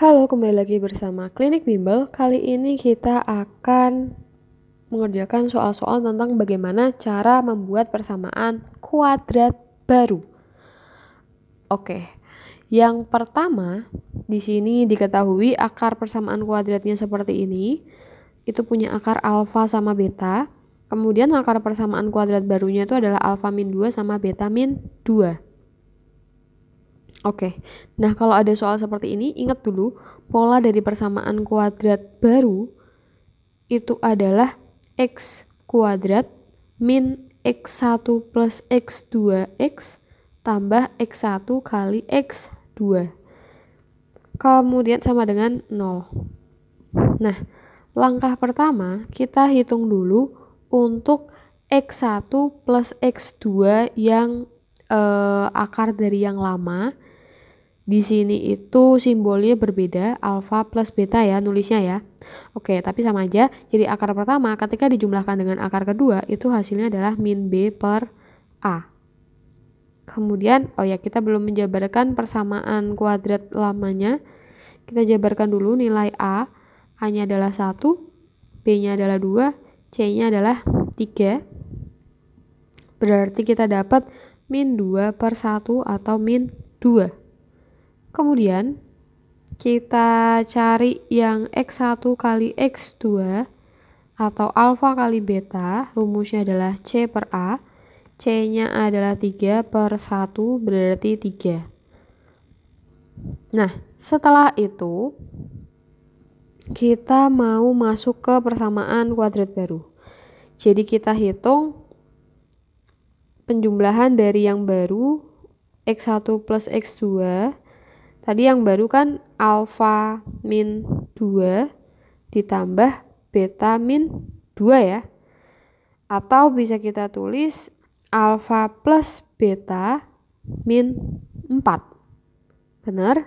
Halo, kembali lagi bersama Klinik Bimbel. Kali ini kita akan mengerjakan soal-soal tentang bagaimana cara membuat persamaan kuadrat baru. Oke. Yang pertama, di sini diketahui akar persamaan kuadratnya seperti ini. Itu punya akar alfa sama beta. Kemudian akar persamaan kuadrat barunya itu adalah alfa min 2 sama beta min 2. Oke, okay. nah kalau ada soal seperti ini, ingat dulu pola dari persamaan kuadrat baru itu adalah x kuadrat min x1 plus x2x tambah x1 kali x2. Kemudian sama dengan 0. Nah, langkah pertama kita hitung dulu untuk x1 plus x2 yang eh, akar dari yang lama di sini itu simbolnya berbeda, alfa plus beta ya nulisnya ya. Oke, tapi sama aja. Jadi akar pertama ketika dijumlahkan dengan akar kedua itu hasilnya adalah min B per A. Kemudian, oh ya kita belum menjabarkan persamaan kuadrat lamanya. Kita jabarkan dulu nilai A, A-nya adalah 1, B-nya adalah 2, C-nya adalah 3. Berarti kita dapat min 2 per 1 atau min 2. Kemudian kita cari yang X1 kali X2 atau alfa kali beta, rumusnya adalah C per A. C-nya adalah 3 per 1 berarti 3. Nah, setelah itu kita mau masuk ke persamaan kuadrat baru. Jadi kita hitung penjumlahan dari yang baru X1 plus X2 Tadi yang baru kan alfa min 2 ditambah beta min 2 ya. Atau bisa kita tulis alfa plus beta min 4. Benar?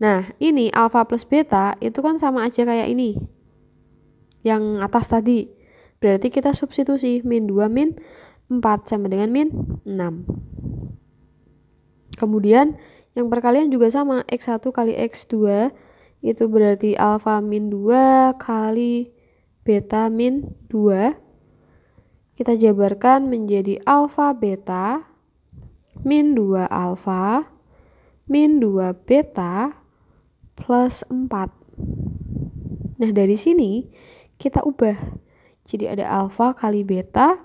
Nah, ini alfa plus beta itu kan sama aja kayak ini. Yang atas tadi. Berarti kita substitusi min 2 min 4 sama dengan min 6. Kemudian kemudian, yang perkalian juga sama X1 kali X2 itu berarti alfa min 2 kali beta min 2 kita jabarkan menjadi alfa beta min 2 alfa min 2 beta plus 4 nah dari sini kita ubah jadi ada alfa kali beta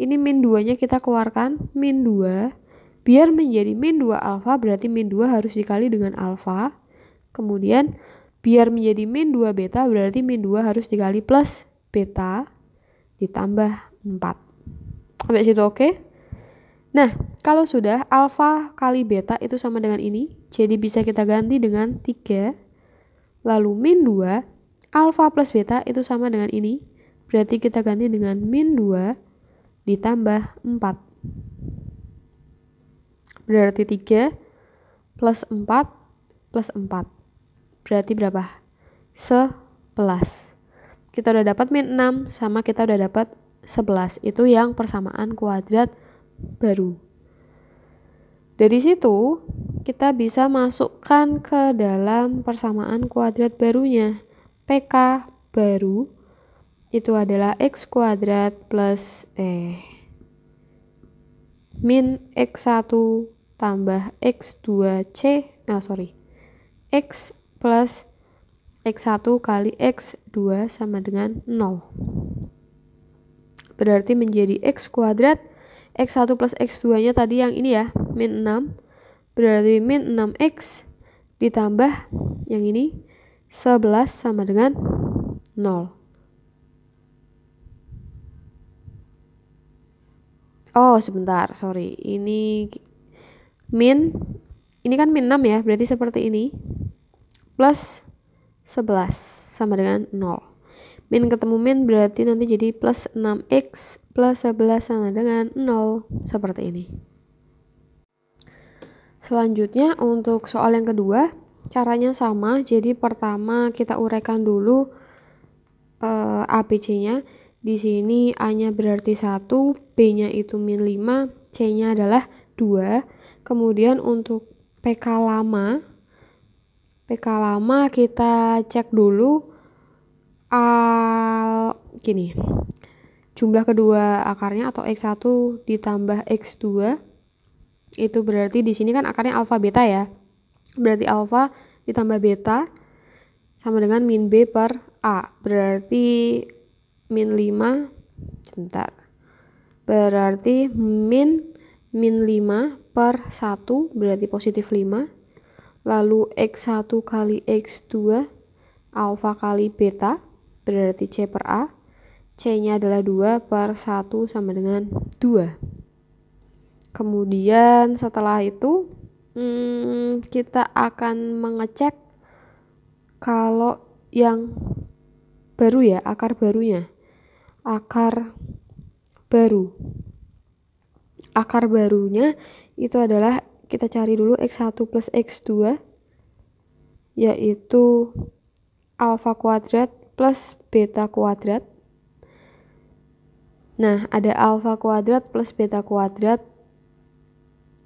ini min 2 nya kita keluarkan min 2 Biar menjadi min 2 alfa berarti min 2 harus dikali dengan alfa. Kemudian biar menjadi min 2 beta berarti min 2 harus dikali plus beta ditambah 4. Sampai situ oke? Okay? Nah, kalau sudah alfa kali beta itu sama dengan ini, jadi bisa kita ganti dengan 3. Lalu min 2, alfa plus beta itu sama dengan ini, berarti kita ganti dengan min 2 ditambah 4 berarti 3 plus 4 plus 4. Berarti berapa? 11. Kita udah dapat min 6 sama kita udah dapat 11. Itu yang persamaan kuadrat baru. Dari situ kita bisa masukkan ke dalam persamaan kuadrat barunya. PK baru itu adalah x kuadrat plus eh min x1 tambah X2C, ah eh, sorry, X plus X1 kali X2 sama dengan 0. Berarti menjadi X kuadrat, X1 plus X2-nya tadi yang ini ya, min 6. Berarti min 6X ditambah yang ini 11 sama dengan 0. Oh, sebentar, sorry. Ini min ini kan min 6 ya berarti seperti ini plus 11 sama dengan 0 min ketemu min berarti nanti jadi plus 6x plus 11 sama dengan 0 seperti ini selanjutnya untuk soal yang kedua caranya sama jadi pertama kita uraikan dulu eh, ABC-nya di sini A-nya berarti 1, B-nya itu min 5, C-nya adalah 2, kemudian untuk PK lama PK lama kita cek dulu uh, gini jumlah kedua akarnya atau x1 ditambah x2 itu berarti di sini kan akarnya alfa beta ya berarti alfa ditambah beta sama dengan min b per a berarti min 5 sebentar berarti min min 5 per 1 berarti positif 5 lalu X1 kali X2 alfa kali beta berarti C per A C nya adalah 2 per 1 sama dengan 2 kemudian setelah itu hmm, kita akan mengecek kalau yang baru ya akar barunya akar baru akar barunya itu adalah kita cari dulu X1 plus X2 yaitu alfa kuadrat plus beta kuadrat nah ada alfa kuadrat plus beta kuadrat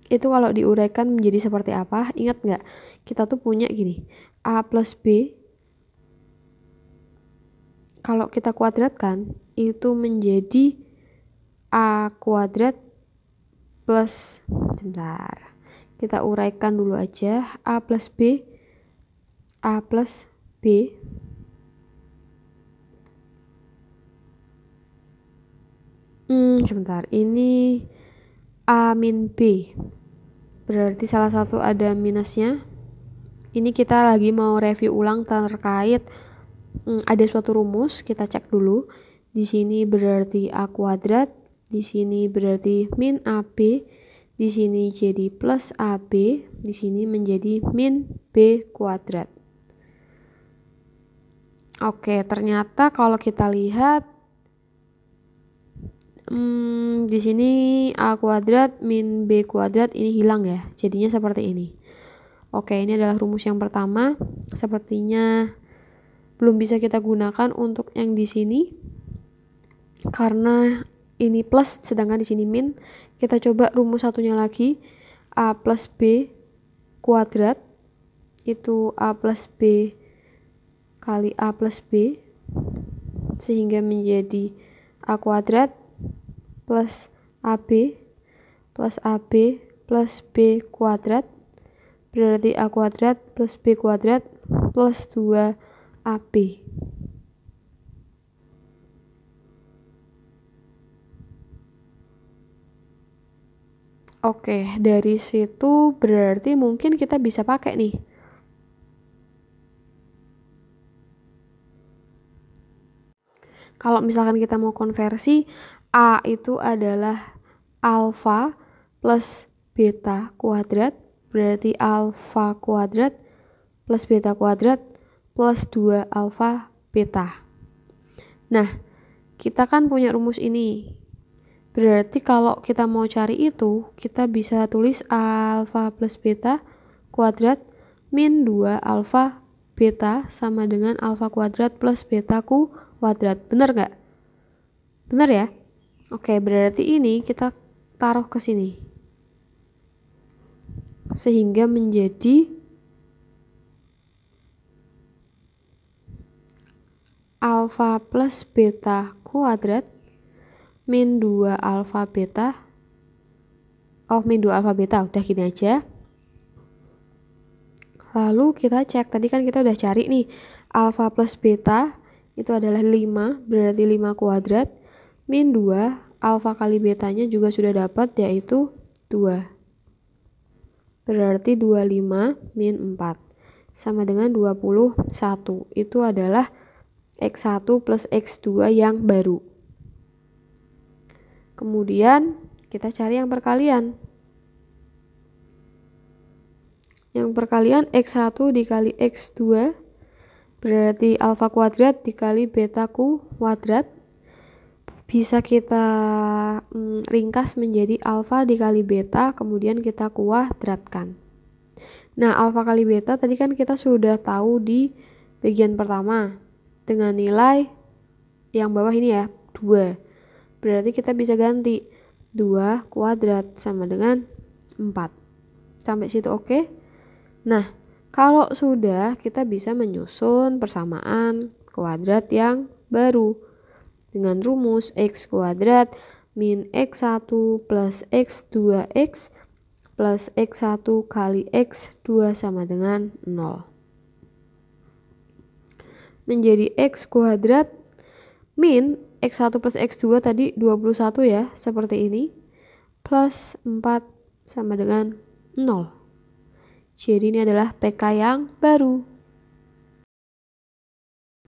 itu kalau diuraikan menjadi seperti apa ingat nggak kita tuh punya gini A plus B kalau kita kuadratkan itu menjadi A kuadrat plus sebentar kita uraikan dulu aja A plus B A plus B hmm, oh. sebentar ini A min B berarti salah satu ada minusnya ini kita lagi mau review ulang terkait hmm, ada suatu rumus kita cek dulu di sini berarti A kuadrat di sini berarti min AB, di sini jadi plus AB, di sini menjadi min B kuadrat. Oke, ternyata kalau kita lihat hmm, di sini A kuadrat min B kuadrat ini hilang ya. Jadinya seperti ini. Oke, ini adalah rumus yang pertama. Sepertinya belum bisa kita gunakan untuk yang di sini karena ini plus sedangkan di sini min kita coba rumus satunya lagi a plus b kuadrat itu a plus b kali a plus b sehingga menjadi a kuadrat plus ab plus ab plus b kuadrat berarti a kuadrat plus b kuadrat plus 2 ab Oke, dari situ berarti mungkin kita bisa pakai nih. Kalau misalkan kita mau konversi, A itu adalah alfa plus beta kuadrat, berarti alfa kuadrat plus beta kuadrat plus 2 alfa beta. Nah, kita kan punya rumus ini. Berarti kalau kita mau cari itu, kita bisa tulis alfa plus beta kuadrat min 2 alfa beta sama dengan alfa kuadrat plus beta kuadrat. Benar nggak? Benar ya? Oke, berarti ini kita taruh ke sini. Sehingga menjadi alfa plus beta kuadrat min 2 alfa beta oh min 2 alfa beta udah gini aja lalu kita cek tadi kan kita udah cari nih alfa plus beta itu adalah 5 berarti 5 kuadrat min 2 alfa kali betanya juga sudah dapat yaitu 2 berarti 25 min 4 sama dengan 21 itu adalah X1 plus X2 yang baru Kemudian kita cari yang perkalian. Yang perkalian X1 dikali X2 berarti alfa kuadrat dikali beta ku kuadrat bisa kita mm, ringkas menjadi alfa dikali beta kemudian kita kuadratkan. Nah, alfa kali beta tadi kan kita sudah tahu di bagian pertama dengan nilai yang bawah ini ya, 2. Berarti kita bisa ganti 2 kuadrat sama dengan 4. Sampai situ oke? Okay? Nah, kalau sudah kita bisa menyusun persamaan kuadrat yang baru dengan rumus x kuadrat min x1 plus x2x plus x1 kali x2 sama dengan 0. Menjadi x kuadrat min X1 plus X2 tadi 21 ya, seperti ini. Plus 4 sama dengan 0. Jadi ini adalah PK yang baru.